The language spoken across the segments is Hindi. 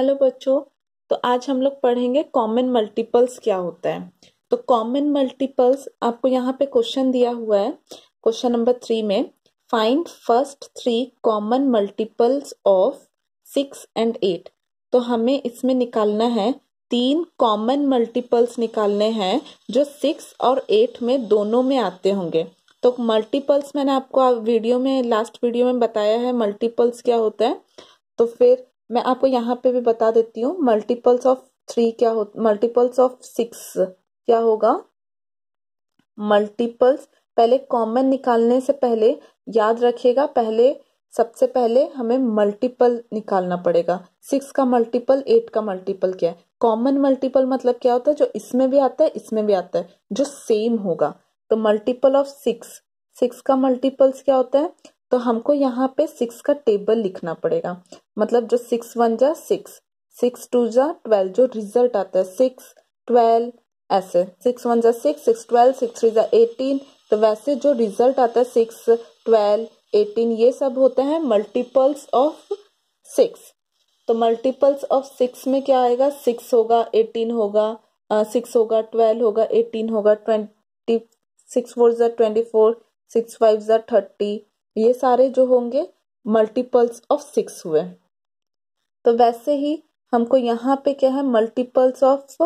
हेलो बच्चों तो आज हम लोग पढ़ेंगे कॉमन मल्टीपल्स क्या होता है तो कॉमन मल्टीपल्स आपको यहाँ पे क्वेश्चन दिया हुआ है क्वेश्चन नंबर थ्री में find first three common multiples of six and eight तो हमें इसमें निकालना है तीन कॉमन मल्टीपल्स निकालने हैं जो सिक्स और एट में दोनों में आते होंगे तो मल्टीपल्स मैंने आपको वीडियो में लास्ट वीडियो में बताया है मल्टीपल्स क्या होता है तो फिर मैं आपको यहाँ पे भी बता देती हूँ मल्टीपल्स ऑफ थ्री क्या हो मल्टीपल्स ऑफ सिक्स क्या होगा मल्टीपल्स पहले कॉमन निकालने से पहले याद रखिएगा पहले सबसे पहले हमें मल्टीपल निकालना पड़ेगा सिक्स का मल्टीपल एट का मल्टीपल क्या है कॉमन मल्टीपल मतलब क्या होता है जो इसमें भी आता है इसमें भी आता है जो सेम होगा तो मल्टीपल ऑफ सिक्स सिक्स का मल्टीपल्स क्या होता है तो हमको यहाँ पे सिक्स का टेबल लिखना पड़ेगा मतलब जो सिक्स वन जा सिक्स सिक्स टू जा ट्वेल्व जो रिजल्ट आता है सिक्स ट्वेल्व ऐसे सिक्स वन जा six six twelve six three जा एटीन तो वैसे जो रिजल्ट आता है सिक्स ट्वेल्व एटीन ये सब होते हैं मल्टीपल्स ऑफ सिक्स तो मल्टीपल्स ऑफ सिक्स में क्या आएगा सिक्स होगा एटीन होगा सिक्स होगा ट्वेल्व होगा एटीन होगा ट्वेंटी सिक्स फोर ज़ा ट्वेंटी फोर सिक्स फाइव ज़ा थर्टी ये सारे जो होंगे मल्टीपल्स ऑफ सिक्स हुए तो वैसे ही हमको यहाँ पे क्या है मल्टीपल्स ऑफ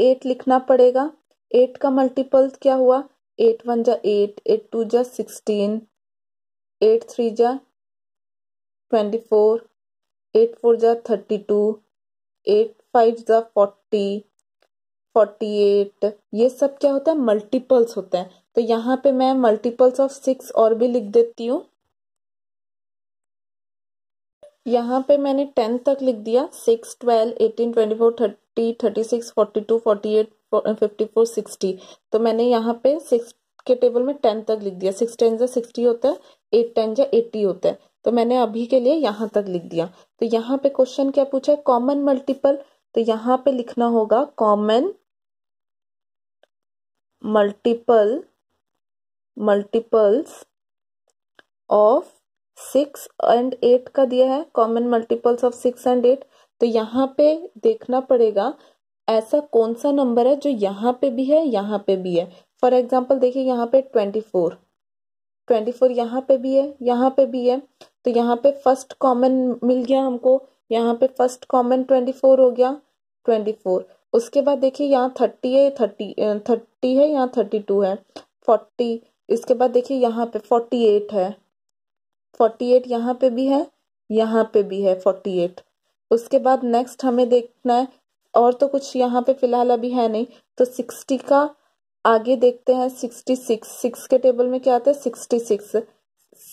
एट लिखना पड़ेगा एट का मल्टीपल क्या हुआ एट वन जा एट एट टू जा सिक्सटीन एट थ्री जा ट्वेंटी फोर एट फोर जा थर्टी टू एट फाइव जा फोर्टी फोर्टी एट ये सब क्या होता है मल्टीपल्स होते हैं तो यहाँ पे मैं मल्टीपल्स ऑफ सिक्स और भी लिख देती हूँ यहाँ पे मैंने टेंथ तक लिख दिया six twelve eighteen twenty four thirty thirty six forty two forty eight fifty four sixty तो मैंने यहाँ पे सिक्स के टेबल में टेंथ तक लिख दिया सिक्स टेन जा सिक्सटी होता है एट टेन जा एट्टी होता है तो मैंने अभी के लिए यहाँ तक लिख दिया तो यहाँ पे क्वेश्चन क्या पूछा है कॉमन मल्टीपल तो यहाँ पे लिखना होगा common multiple multiples of six and eight का दिया है common multiples of six and eight तो यहाँ पे देखना पड़ेगा ऐसा कौन सा नंबर है जो यहाँ पे भी है यहाँ पे भी है फॉर एग्जाम्पल देखिए यहाँ पे ट्वेंटी फोर ट्वेंटी फोर यहाँ पे भी है यहाँ पे भी है तो यहाँ पे फर्स्ट कॉमन मिल गया हमको यहाँ पे फर्स्ट कॉमन ट्वेंटी फोर हो गया ट्वेंटी फोर उसके बाद देखिए यहाँ थर्टी है थर्टी थर्टी है यहाँ थर्टी टू है फोर्टी इसके बाद देखिए यहाँ पे फोर्टी एट है फोर्टी एट यहाँ पे भी है यहाँ पे भी है फोर्टी एट उसके बाद नेक्स्ट हमें देखना है और तो कुछ यहाँ पे फिलहाल अभी है नहीं तो सिक्सटी का आगे देखते हैं सिक्सटी सिक्स सिक्स के टेबल में क्या आता है sixty six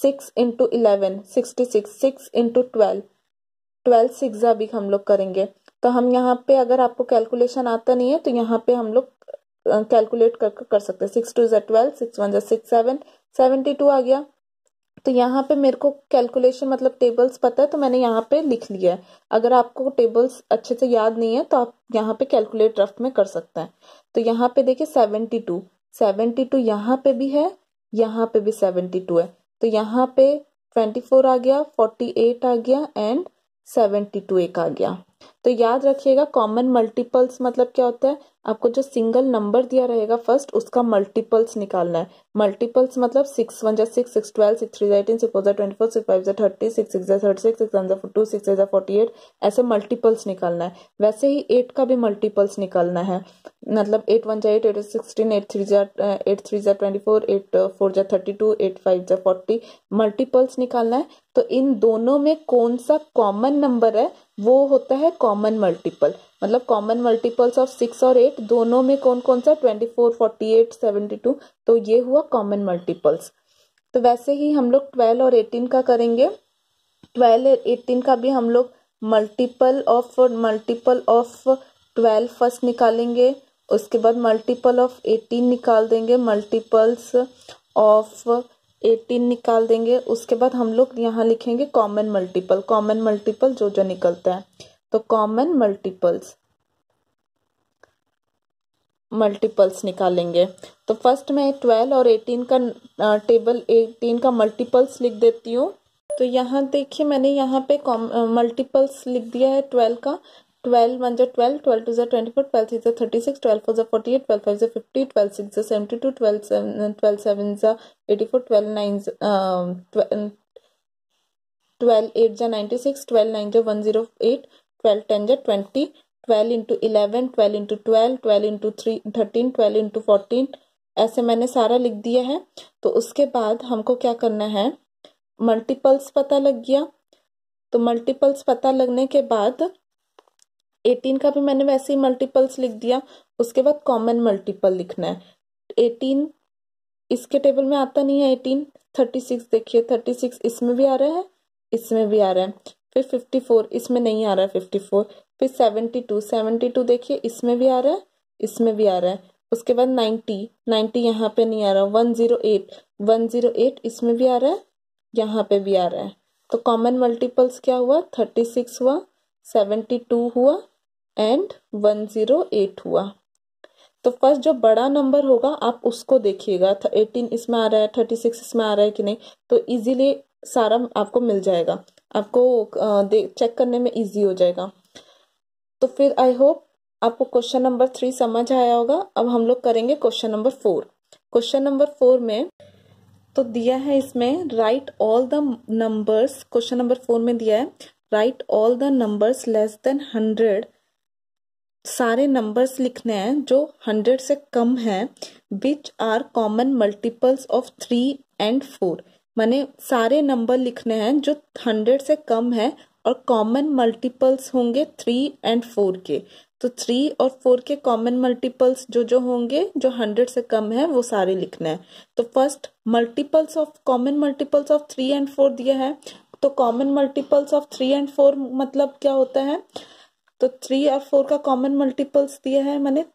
six into eleven sixty six six into twelve twelve six अभी हम लोग करेंगे तो हम यहाँ पे अगर आपको कैलकुलेशन आता नहीं है तो यहाँ पे हम लोग कैलकुलेट कर कर सकते हैं सिक्स टू जै ट्वेल्व सिक्स वन जै सिक्स सेवन सेवेंटी टू आ गया तो यहाँ पे मेरे को कैलकुलेशन मतलब टेबल्स पता है तो मैंने यहाँ पे लिख लिया है अगर आपको टेबल्स अच्छे से याद नहीं है तो आप यहाँ पे कैलकुलेट रफ्ट में कर सकते हैं तो यहाँ पे देखिए सेवेंटी टू सेवेंटी टू यहाँ पे भी है यहाँ पे भी सेवेंटी टू है तो यहाँ पे ट्वेंटी फोर आ गया फोर्टी एट आ गया एंड सेवेंटी टू एक आ गया तो याद रखिएगा कॉमन मल्टीपल्स मतलब क्या होता है आपको जो सिंगल नंबर दिया रहेगा फर्स्ट उसका मल्टीपल्स निकालना है मल्टीपल्स मतलब सिक्स वन जै six six twelve six three eighteen six four twenty four six five जै थर्टी सिक्स सिक्स जै thirty six six four two six forty eight ऐसे मल्टीपल्स निकालना है वैसे ही एट का भी मल्टीपल्स निकालना है मतलब एट वन जै eight eight sixteen eight three जै एट थ्री जै ट्वेंटी फोर एट फोर जै थर्टी टू एट फाइव जै फोर्टी मल्टीपल्स निकालना है तो इन दोनों में कौन सा कॉमन नंबर है वो होता है कॉमन मल्टीपल मतलब कॉमन मल्टीपल्स ऑफ सिक्स और एट दोनों में कौन कौन सा twenty four forty eight seventy two तो ये हुआ कॉमन मल्टीपल्स तो वैसे ही हम लोग ट्वेल्व और एटीन का करेंगे ट्वेल्व एटीन का भी हम लोग multiple of multiple of twelve first निकालेंगे उसके बाद मल्टीपल ऑफ एटीन निकाल देंगे मल्टीपल्स ऑफ एटीन निकाल देंगे उसके बाद हम लोग यहाँ लिखेंगे कॉमन मल्टीपल कॉमन मल्टीपल जो जो निकलता है तो कॉमन मल्टीपल्स मल्टीपल्स निकालेंगे तो फर्स्ट मैं ट्वेल्व और एटीन का टेबल एटीन का मल्टीपल्स लिख देती हूँ तो यहाँ देखिए मैंने यहाँ पे मल्टीपल्स लिख दिया है ट्वेल्व का ट्वेल्व वन जो ट्वेल्व ट्वेल्व टू जो ट्वेंटी फोर ट्वेल्व थ्री जो थर्टी सिक्स ट्वेल्व फोर जो फोर्टी एट ट्वेल्व फाइव जो फिफ्टी ट्वेल्व सिक्स जो seventy two twelve seven twelve seven जो eighty four twelve nine twelve eight जो नाइन्टी सिक्स ट्वेल्व नाइन जो one zero eight twelve ten जे twenty twelve into eleven twelve into twelve twelve into three thirteen twelve into fourteen ऐसे मैंने सारा लिख दिया है तो उसके बाद हमको क्या करना है मल्टीपल्स पता लग गया तो मल्टीपल्स पता लगने के बाद एटीन का भी मैंने वैसे ही मल्टीपल्स लिख दिया उसके बाद कॉमन मल्टीपल लिखना है एटीन इसके टेबल में आता नहीं है एटीन थर्टी सिक्स देखिए थर्टी सिक्स इसमें भी आ रहा है इसमें भी आ रहा है फिर फिफ्टी फोर इसमें नहीं आ रहा है फिफ्टी फोर फिर सेवेंटी टू सेवेंटी टू देखिए इसमें भी आ रहा है इसमें भी आ रहा है उसके बाद नाइन्टी नाइन्टी यहाँ पे नहीं आ रहा one zero eight one zero eight इसमें भी आ रहा है यहाँ पे भी आ रहा है तो कॉमन मल्टीपल्स क्या हुआ थर्टी सिक्स हुआ सेवेंटी टू हुआ एंड वन ज़ीरो एट हुआ तो फर्स्ट जो बड़ा नंबर होगा आप उसको देखिएगा एटीन इसमें आ रहा है थर्टी सिक्स इसमें आ रहा है कि नहीं तो ईजिली सारा आपको मिल जाएगा आपको चेक करने में इजी हो जाएगा तो फिर आई होप आपको क्वेश्चन नंबर थ्री समझ आया होगा अब हम लोग करेंगे question number four question number four में तो दिया है इसमें right all the numbers question number four में दिया है right all the numbers less than hundred सारे नंबर्स लिखने हैं जो हंड्रेड से कम हैं which are common multiples of three and four मैंने सारे नंबर लिखने हैं जो हंड्रेड से कम है और कॉमन मल्टीपल्स होंगे थ्री एंड फोर के तो थ्री और फोर के कॉमन मल्टीपल्स जो जो होंगे जो हंड्रेड से कम है वो सारे लिखने हैं तो first multiples of common multiples of three and four दिया है तो common multiples of three and four मतलब क्या होता है तो थ्री और फोर का कॉमन मल्टीपल्स दिया है मैंने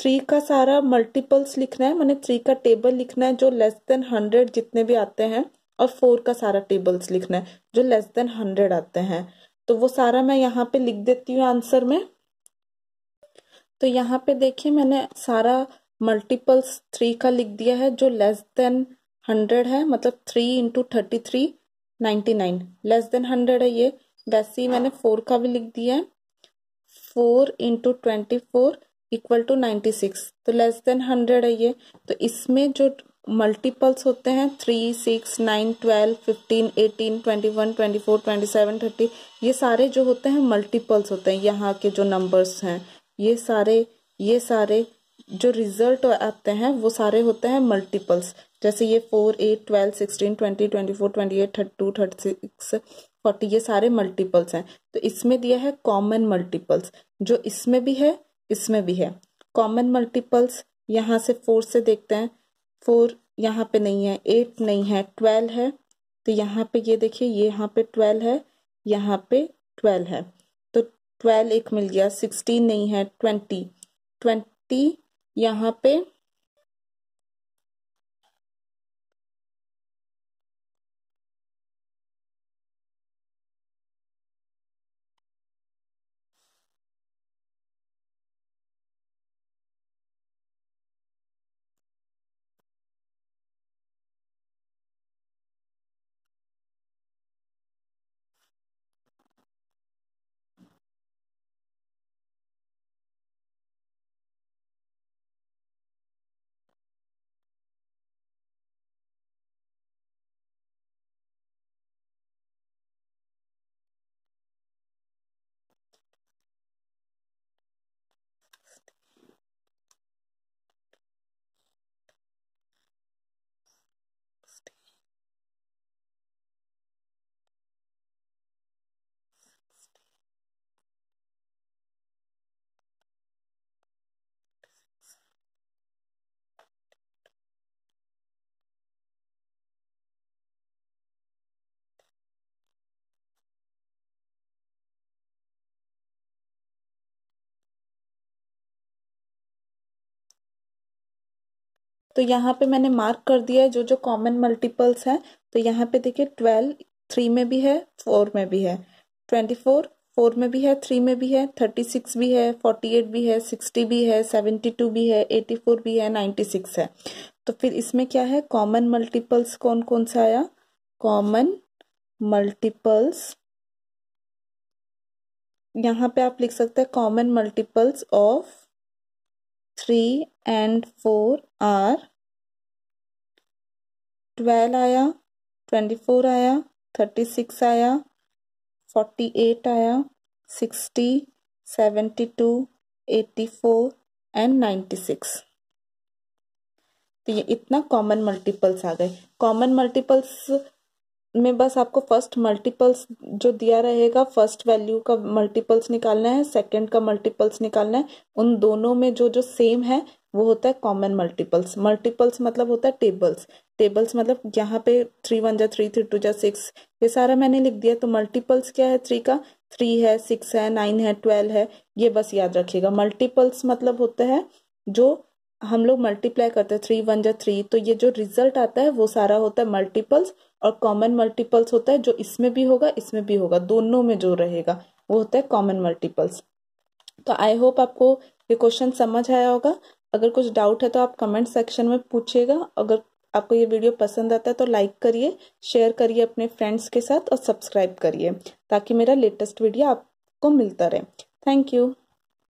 थ्री का सारा मल्टीपल्स लिखना है मैंने थ्री का टेबल लिखना है जो लेस देन हंड्रेड जितने भी आते हैं और फोर का सारा टेबल्स लिखना है जो लेस देन हंड्रेड आते हैं तो वो सारा मैं यहाँ पे लिख देती हूँ आंसर में तो यहाँ पे देखिए मैंने सारा मल्टीपल्स थ्री का लिख दिया है जो लेस देन हंड्रेड है मतलब three into thirty three ninety nine less than hundred है ये वैसे ही मैंने फोर का भी लिख दिया है four into twenty four equal to ninety six तो लेस देन हंड्रेड है ये तो इसमें जो मल्टीपल्स होते हैं three six nine twelve fifteen eighteen twenty one twenty four twenty seven thirty ये सारे जो होते हैं मल्टीपल्स होते हैं यहाँ के जो नंबर्स हैं ये सारे ये सारे जो रिजल्ट आते हैं वो सारे होते हैं मल्टीपल्स जैसे ये four eight twelve sixteen twenty twenty four twenty eight thirty two thirty six forty ये सारे मल्टीपल्स हैं तो इसमें दिया है कॉमन मल्टीपल्स जो इसमें भी है इसमें भी है कॉमन मल्टीपल्स यहाँ से फोर से देखते हैं फोर यहाँ पे नहीं है एट नहीं है ट्वेल्व है तो यहाँ पे ये देखिए ये यहाँ पे ट्वेल्व है यहाँ पे ट्वेल्व है तो ट्वेल्व एक मिल गया सिक्सटीन नहीं है ट्वेंटी ट्वेंटी यहाँ पे तो यहाँ पे मैंने मार्क कर दिया है जो जो कॉमन मल्टीपल्स हैं तो यहाँ पे देखिए ट्वेल्व थ्री में भी है फोर में भी है ट्वेंटी फोर फोर में भी है थ्री में भी है थर्टी सिक्स भी है फोर्टी एट भी है सिक्सटी भी है सेवेंटी टू भी है एटी फोर भी है नाइन्टी सिक्स है तो फिर इसमें क्या है कॉमन मल्टीपल्स कौन कौन सा आया कॉमन मल्टीपल्स यहाँ पे आप लिख सकते हैं common multiples of three and four are twelve आया ट्वेंटी फोर आया थर्टी सिक्स आया फोर्टी एट आया sixty seventy two eighty four and ninety six तो ये इतना कॉमन मल्टीपल्स आ गए कॉमन मल्टीपल्स में बस आपको फर्स्ट मल्टीपल्स जो दिया रहेगा फर्स्ट वैल्यू का मल्टीपल्स निकालना है सेकंड का मल्टीपल्स निकालना है उन दोनों में जो जो सेम है वो होता है कॉमन मल्टीपल्स मल्टीपल्स मतलब होता है टेबल्स टेबल्स मतलब यहाँ पे थ्री वन जा थ्री थ्री टू जा सिक्स ये सारा मैंने लिख दिया तो मल्टीपल्स क्या है थ्री का थ्री है सिक्स है नाइन है ट्वेल्व है ये बस याद रखिएगा मल्टीपल्स मतलब होता है जो हम लोग मल्टीप्लाई करते हैं थ्री वन या थ्री तो ये जो रिजल्ट आता है वो सारा होता है मल्टीपल्स और कॉमन मल्टीपल्स होता है जो इसमें भी होगा इसमें भी होगा दोनों में जो रहेगा वो होता है कॉमन मल्टीपल्स तो आई होप आपको ये क्वेश्चन समझ आया होगा अगर कुछ डाउट है तो आप कमेंट सेक्शन में पूछिएगा अगर आपको ये वीडियो पसंद आता है तो लाइक करिए शेयर करिए अपने फ्रेंड्स के साथ और सब्सक्राइब करिए ताकि मेरा लेटेस्ट वीडियो आपको मिलता रहे थैंक यू